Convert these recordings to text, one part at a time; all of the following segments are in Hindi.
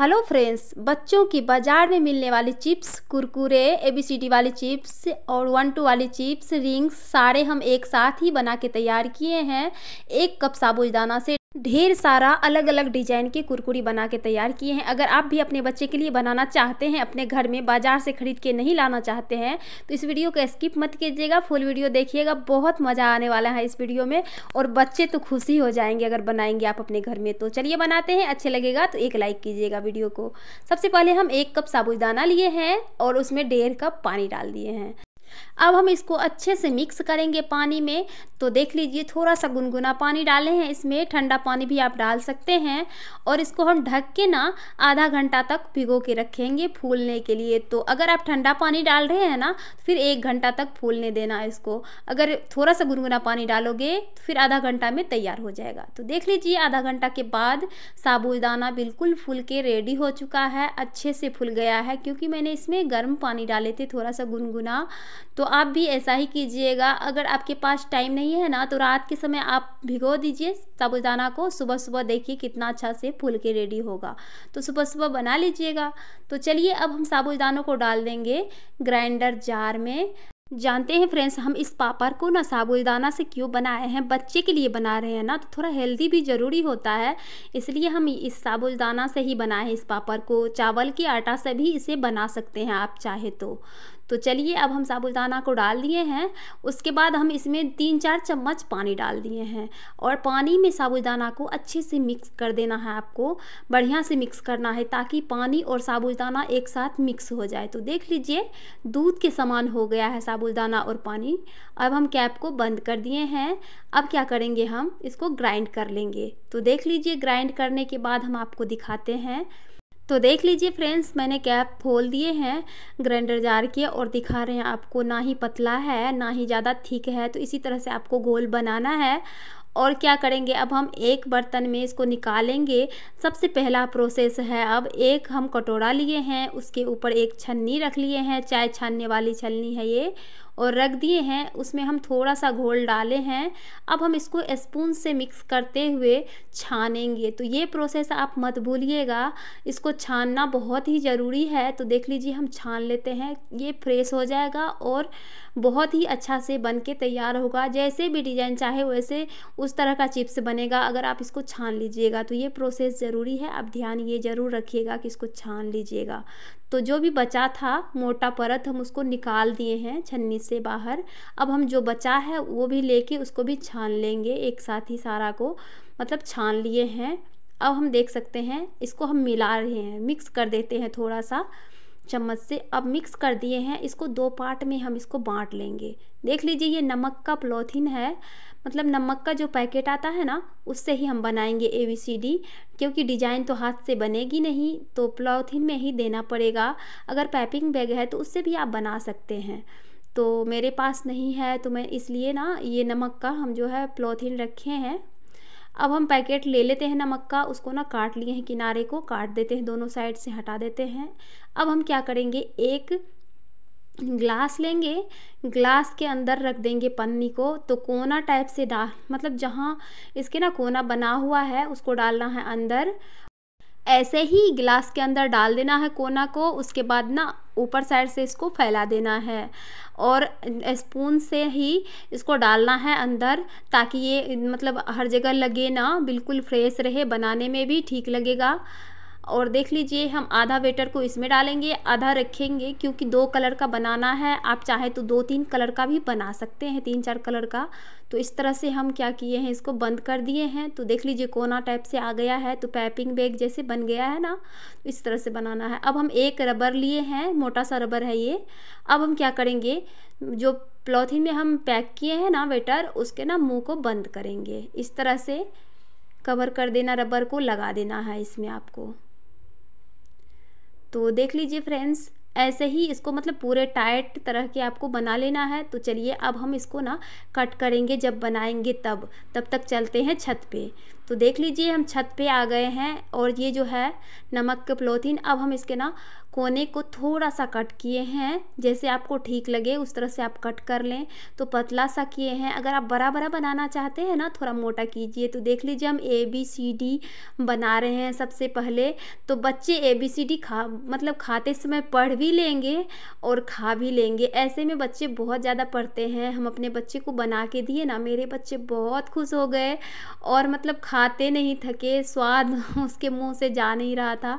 हेलो फ्रेंड्स बच्चों की बाज़ार में मिलने वाली चिप्स कुरकुरे एबीसीडी वाली चिप्स और वन टू वाली चिप्स रिंग्स सारे हम एक साथ ही बना के तैयार किए हैं एक कप साबुदाना से ढेर सारा अलग अलग डिजाइन के कुरकुरी बना के तैयार किए हैं अगर आप भी अपने बच्चे के लिए बनाना चाहते हैं अपने घर में बाजार से खरीद के नहीं लाना चाहते हैं तो इस वीडियो को स्किप मत कीजिएगा फुल वीडियो देखिएगा बहुत मज़ा आने वाला है इस वीडियो में और बच्चे तो खुशी हो जाएंगे अगर बनाएंगे आप अपने घर में तो चलिए बनाते हैं अच्छे लगेगा तो एक लाइक कीजिएगा वीडियो को सबसे पहले हम एक कप साबुदाना लिए हैं और उसमें डेढ़ कप पानी डाल दिए हैं अब हम इसको अच्छे से मिक्स करेंगे पानी में तो देख लीजिए थोड़ा सा गुनगुना पानी डाले हैं इसमें ठंडा पानी भी आप डाल सकते हैं और इसको हम ढक के ना आधा घंटा तक भिगो के रखेंगे फूलने के लिए तो अगर आप ठंडा पानी डाल रहे हैं ना तो फिर एक घंटा तक फूलने देना है इसको अगर थोड़ा सा गुनगुना पानी डालोगे तो फिर आधा घंटा में तैयार हो जाएगा तो देख लीजिए आधा घंटा के बाद साबुदाना बिल्कुल फूल के रेडी हो चुका है अच्छे से फूल गया है क्योंकि मैंने इसमें गर्म पानी डाले थे थोड़ा सा गुनगुना तो तो आप भी ऐसा ही कीजिएगा अगर आपके पास टाइम नहीं है ना तो रात के समय आप भिगो दीजिए साबुदाना को सुबह सुबह देखिए कितना अच्छा से फूल के रेडी होगा तो सुबह सुबह बना लीजिएगा तो चलिए अब हम साबुदानों को डाल देंगे ग्राइंडर जार में जानते हैं फ्रेंड्स हम इस पापड़ को ना साबुदाना से क्यों बनाए हैं बच्चे के लिए बना रहे हैं ना तो थोड़ा हेल्दी भी ज़रूरी होता है इसलिए हम इस साबुदाना से ही बनाए हैं इस पापड़ को चावल के आटा से भी इसे बना सकते हैं आप चाहे तो तो चलिए अब हम साबुदाना को डाल दिए हैं उसके बाद हम इसमें तीन चार चम्मच पानी डाल दिए हैं और पानी में साबुदाना को अच्छे से मिक्स कर देना है आपको बढ़िया से मिक्स करना है ताकि पानी और साबुदाना एक साथ मिक्स हो जाए तो देख लीजिए दूध के समान हो गया है साबुदाना और पानी अब हम कैप को बंद कर दिए हैं अब क्या करेंगे हम इसको ग्राइंड कर लेंगे तो देख लीजिए ग्राइंड करने के बाद हम आपको दिखाते हैं तो देख लीजिए फ्रेंड्स मैंने कैप खोल दिए हैं ग्राइंडर जार के और दिखा रहे हैं आपको ना ही पतला है ना ही ज़्यादा थिक है तो इसी तरह से आपको गोल बनाना है और क्या करेंगे अब हम एक बर्तन में इसको निकालेंगे सबसे पहला प्रोसेस है अब एक हम कटोरा लिए हैं उसके ऊपर एक छन्नी रख लिए हैं चाय छानने वाली छलनी है ये और रख दिए हैं उसमें हम थोड़ा सा घोल डाले हैं अब हम इसको स्पून से मिक्स करते हुए छानेंगे तो ये प्रोसेस आप मत भूलिएगा इसको छानना बहुत ही ज़रूरी है तो देख लीजिए हम छान लेते हैं ये फ्रेश हो जाएगा और बहुत ही अच्छा से बन के तैयार होगा जैसे भी डिज़ाइन चाहे वैसे उस तरह का चिप्स बनेगा अगर आप इसको छान लीजिएगा तो ये प्रोसेस ज़रूरी है आप ध्यान ये ज़रूर रखिएगा कि इसको छान लीजिएगा तो जो भी बचा था मोटा परत हम उसको निकाल दिए हैं छन्नी से बाहर अब हम जो बचा है वो भी लेके उसको भी छान लेंगे एक साथ ही सारा को मतलब छान लिए हैं अब हम देख सकते हैं इसको हम मिला रहे हैं मिक्स कर देते हैं थोड़ा सा चम्मच से अब मिक्स कर दिए हैं इसको दो पार्ट में हम इसको बांट लेंगे देख लीजिए ये नमक का प्लोथिन है मतलब नमक का जो पैकेट आता है ना उससे ही हम बनाएंगे ए बी सी डी क्योंकि डिजाइन तो हाथ से बनेगी नहीं तो प्लॉथिन में ही देना पड़ेगा अगर पैपिंग बैग है तो उससे भी आप बना सकते हैं तो मेरे पास नहीं है तो मैं इसलिए ना ये नमक का हम जो है प्लॉथिन रखे हैं अब हम पैकेट ले लेते हैं नमक का उसको ना काट लिए हैं किनारे को काट देते हैं दोनों साइड से हटा देते हैं अब हम क्या करेंगे एक ग्लास लेंगे ग्लास के अंदर रख देंगे पन्नी को तो कोना टाइप से डाल मतलब जहाँ इसके ना कोना बना हुआ है उसको डालना है अंदर ऐसे ही गिलास के अंदर डाल देना है कोना को उसके बाद ना ऊपर साइड से इसको फैला देना है और स्पून से ही इसको डालना है अंदर ताकि ये मतलब हर जगह लगे ना बिल्कुल फ्रेश रहे बनाने में भी ठीक लगेगा और देख लीजिए हम आधा वेटर को इसमें डालेंगे आधा रखेंगे क्योंकि दो कलर का बनाना है आप चाहे तो दो तीन कलर का भी बना सकते हैं तीन चार कलर का तो इस तरह से हम क्या किए हैं इसको बंद कर दिए हैं तो देख लीजिए कोना टाइप से आ गया है तो पैपिंग बैग जैसे बन गया है ना तो इस तरह से बनाना है अब हम एक रबर लिए हैं मोटा सा रबर है ये अब हम क्या करेंगे जो प्लॉथिन में हम पैक किए हैं ना वेटर उसके ना मुँह को बंद करेंगे इस तरह से कवर कर देना रबर को लगा देना है इसमें आपको तो देख लीजिए फ्रेंड्स ऐसे ही इसको मतलब पूरे टाइट तरह के आपको बना लेना है तो चलिए अब हम इसको ना कट करेंगे जब बनाएंगे तब तब तक चलते हैं छत पे तो देख लीजिए हम छत पे आ गए हैं और ये जो है नमक के प्लोथीन अब हम इसके ना कोने को थोड़ा सा कट किए हैं जैसे आपको ठीक लगे उस तरह से आप कट कर लें तो पतला सा किए हैं अगर आप बड़ा बड़ा बनाना चाहते हैं ना थोड़ा मोटा कीजिए तो देख लीजिए हम ए बी सी डी बना रहे हैं सबसे पहले तो बच्चे ए बी सी डी खा मतलब खाते समय पढ़ भी लेंगे और खा भी लेंगे ऐसे में बच्चे बहुत ज़्यादा पढ़ते हैं हम अपने बच्चे को बना के दिए ना मेरे बच्चे बहुत खुश हो गए और मतलब खाते नहीं थके स्वाद उसके मुँह से जा नहीं रहा था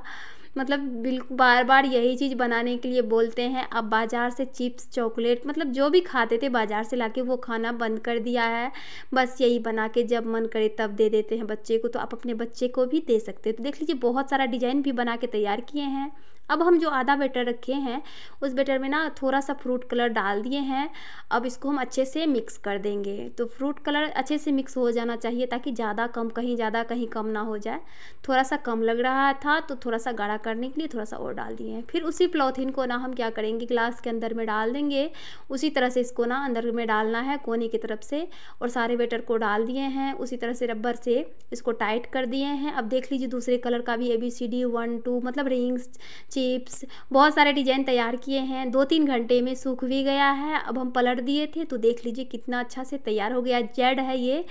मतलब बिल्कुल बार बार यही चीज़ बनाने के लिए बोलते हैं अब बाज़ार से चिप्स चॉकलेट मतलब जो भी खाते थे बाज़ार से ला वो खाना बंद कर दिया है बस यही बना के जब मन करे तब दे देते हैं बच्चे को तो आप अपने बच्चे को भी दे सकते हो तो देख लीजिए बहुत सारा डिज़ाइन भी बना के तैयार किए हैं अब हम जो आधा बैटर रखे हैं उस बेटर में ना थोड़ा सा फ्रूट कलर डाल दिए हैं अब इसको हम अच्छे से मिक्स कर देंगे तो फ्रूट कलर अच्छे से मिक्स हो जाना चाहिए ताकि ज़्यादा कम कहीं ज़्यादा कहीं कम ना हो जाए थोड़ा सा कम लग रहा था तो थोड़ा सा गाढ़ा करने के लिए थोड़ा सा और डाल दिए हैं फिर उसी पलौथिन को ना हम क्या करेंगे ग्लास के अंदर में डाल देंगे उसी तरह से इसको ना अंदर में डालना है कोने की तरफ से और सारे बेटर को डाल दिए हैं उसी तरह से रबर से इसको टाइट कर दिए हैं अब देख लीजिए दूसरे कलर का भी A B C D one two मतलब रिंग्स चिप्स बहुत सारे डिजाइन तैयार किए हैं दो तीन घंटे में सूख भी गया है अब हम पलट दिए थे तो देख लीजिए कितना अच्छा से तैयार हो गया जेड है ये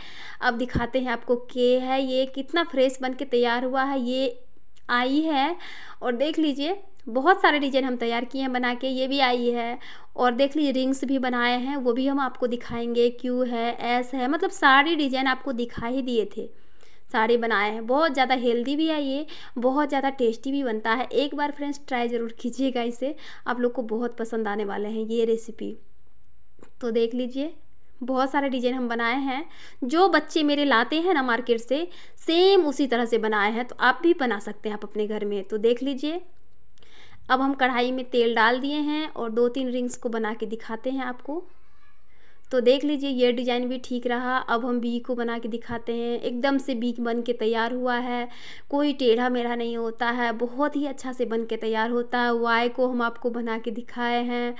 अब दिखाते हैं आपको के है ये कितना फ्रेश बन के तैयार हुआ है ये आई है और देख लीजिए बहुत सारे डिजाइन हम तैयार किए हैं बना के ये भी आई है और देख लीजिए रिंग्स भी बनाए हैं वो भी हम आपको दिखाएंगे क्यू है एस है मतलब सारे डिजाइन आपको दिखा ही दिए थे साड़ी बनाए हैं बहुत ज़्यादा हेल्दी भी है ये बहुत ज़्यादा टेस्टी भी बनता है एक बार फ्रेंड्स ट्राई ज़रूर कीजिएगा इसे आप लोग को बहुत पसंद आने वाले हैं ये रेसिपी तो देख लीजिए बहुत सारे डिजाइन हम बनाए हैं जो बच्चे मेरे लाते हैं ना मार्केट से सेम उसी तरह से बनाए हैं तो आप भी बना सकते हैं आप अपने घर में तो देख लीजिए अब हम कढ़ाई में तेल डाल दिए हैं और दो तीन रिंग्स को बना के दिखाते हैं आपको तो देख लीजिए ये डिज़ाइन भी ठीक रहा अब हम बी को बना के दिखाते हैं एकदम से बी बन के तैयार हुआ है कोई टेढ़ा मेढ़ा नहीं होता है बहुत ही अच्छा से बन के तैयार होता है वाई को हम आपको बना के दिखाए हैं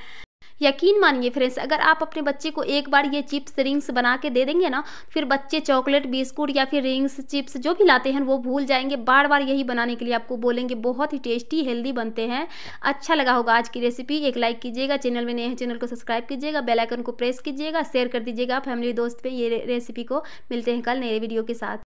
यकीन मानिए फ्रेंड्स अगर आप अपने बच्चे को एक बार ये चिप्स रिंग्स बना के दे देंगे ना फिर बच्चे चॉकलेट बिस्कुट या फिर रिंग्स चिप्स जो भी लाते हैं वो भूल जाएंगे बार बार यही बनाने के लिए आपको बोलेंगे बहुत ही टेस्टी हेल्दी बनते हैं अच्छा लगा होगा आज की रेसिपी एक लाइक कीजिएगा चैनल में नए हैं चैनल को सब्सक्राइब कीजिएगा बेलाइकन को प्रेस कीजिएगा शेयर कर दीजिएगा फैमिली दोस्त पर ये रेसिपी को मिलते हैं कल नए वीडियो के साथ